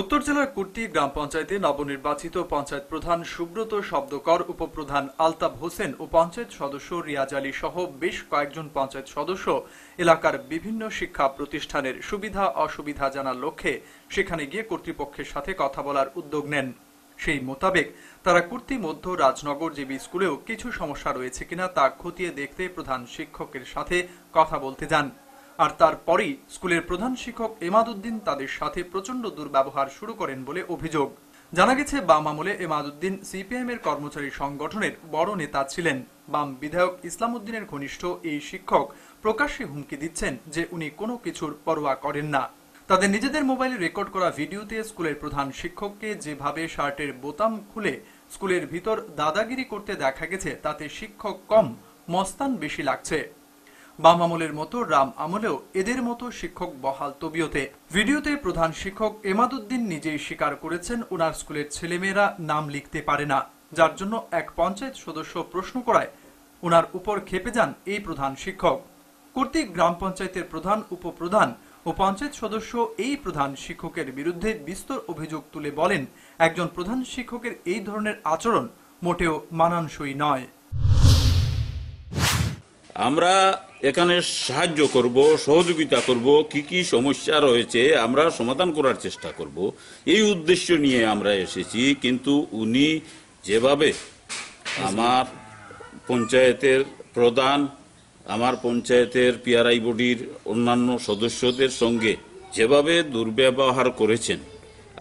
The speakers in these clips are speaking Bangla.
উত্তর জেলার কুর্তি গ্রাম পঞ্চায়েতে নবনির্বাচিত পঞ্চায়েত প্রধান সুব্রত শব্দকর উপপ্রধান আলতাব হোসেন ও পঞ্চায়েত সদস্য রিয়াজ আলী সহ বেশ কয়েকজন পঞ্চায়েত সদস্য এলাকার বিভিন্ন শিক্ষা প্রতিষ্ঠানের সুবিধা অসুবিধা জানার লক্ষ্যে সেখানে গিয়ে কর্তৃপক্ষের সাথে কথা বলার উদ্যোগ নেন সেই মোতাবেক তারা কুর্তি মধ্য রাজনগর জেবি স্কুলেও কিছু সমস্যা রয়েছে কিনা তা খতিয়ে দেখতে প্রধান শিক্ষকের সাথে কথা বলতে যান আর তারপরেই স্কুলের প্রধান শিক্ষক এমাদুদ্দিন তাদের সাথে প্রচণ্ড দুর্ব্যবহার শুরু করেন বলে অভিযোগ জানা গেছে বাম আমলে এমাদুদ্দিন সিপিএম এর কর্মচারী সংগঠনের বড় নেতা ছিলেন বাম বিধায়ক ইসলাম উদ্দিনের ঘনিষ্ঠ এই শিক্ষক প্রকাশ্যে হুমকি দিচ্ছেন যে উনি কোনো কিছুর পরোয়া করেন না তাদের নিজেদের মোবাইলে রেকর্ড করা ভিডিওতে স্কুলের প্রধান শিক্ষককে যেভাবে শার্টের বোতাম খুলে স্কুলের ভিতর দাদাগিরি করতে দেখা গেছে তাতে শিক্ষক কম মস্তান বেশি লাগছে বাম আমলের মতো রাম আমলেও এদের মতো শিক্ষক বহাল তবিয়তে ভিডিওতে প্রধান শিক্ষক এমাদুদ্দিন নিজেই স্বীকার করেছেন ওনার স্কুলের ছেলেমেয়েরা নাম লিখতে পারে না যার জন্য এক পঞ্চায়েত সদস্য প্রশ্ন করায় ওনার উপর খেপে যান এই প্রধান শিক্ষক কর্তৃক গ্রাম পঞ্চায়েতের প্রধান উপপ্রধান ও পঞ্চায়েত সদস্য এই প্রধান শিক্ষকের বিরুদ্ধে বিস্তর অভিযোগ তুলে বলেন একজন প্রধান শিক্ষকের এই ধরনের আচরণ মোটেও মানানসই নয় আমরা এখানে সাহায্য করব সহযোগিতা করব কি কি সমস্যা রয়েছে আমরা সমাধান করার চেষ্টা করব এই উদ্দেশ্য নিয়ে আমরা এসেছি কিন্তু উনি যেভাবে আমার পঞ্চায়েতের প্রধান আমার পঞ্চায়েতের পিআরআই বডির অন্যান্য সদস্যদের সঙ্গে যেভাবে দুর্ব্যবহার করেছেন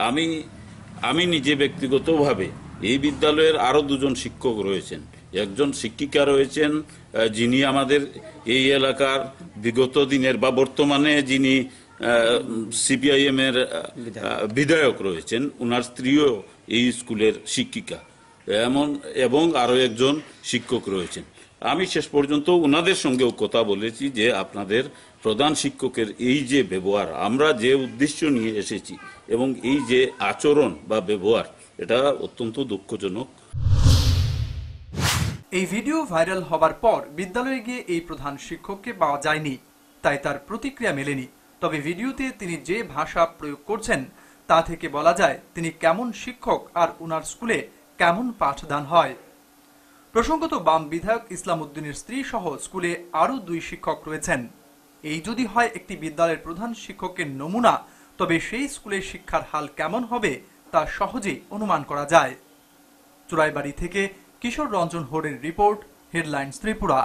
আমি আমি নিজে ব্যক্তিগতভাবে এই বিদ্যালয়ের আরও দুজন শিক্ষক রয়েছেন একজন শিক্ষিকা রয়েছেন যিনি আমাদের এই এলাকার বিগত দিনের বা বর্তমানে যিনি সিপিআইএম এর বিধায়ক রয়েছেন ওনার স্ত্রীও এই স্কুলের শিক্ষিকা এমন এবং আরও একজন শিক্ষক রয়েছেন আমি শেষ পর্যন্ত ওনাদের সঙ্গেও কথা বলেছি যে আপনাদের প্রধান শিক্ষকের এই যে ব্যবহার আমরা যে উদ্দেশ্য নিয়ে এসেছি এবং এই যে আচরণ বা ব্যবহার এটা অত্যন্ত দুঃখজনক এই ভিডিও ভাইরাল হবার পর বিদ্যালয়ে গিয়ে এই প্রধান শিক্ষককে পাওয়া যায়নি তাই তার প্রতিক্রিয়া মেলেনি তবে ভিডিওতে তিনি যে ভাষা প্রয়োগ করছেন তা থেকে বলা যায় তিনি কেমন শিক্ষক আর উনার স্কুলে কেমন পাঠদান হয় প্রসঙ্গত বাম বিধায়ক ইসলাম উদ্দিনের স্ত্রী সহ স্কুলে আরও দুই শিক্ষক রয়েছেন এই যদি হয় একটি বিদ্যালয়ের প্রধান শিক্ষকের নমুনা তবে সেই স্কুলে শিক্ষার হাল কেমন হবে তা সহজেই অনুমান করা যায় চোরাইবাড়ি থেকে কিশোর রঞ্জন হোরের রিপোর্ট হেডলাইনস ত্রিপুরা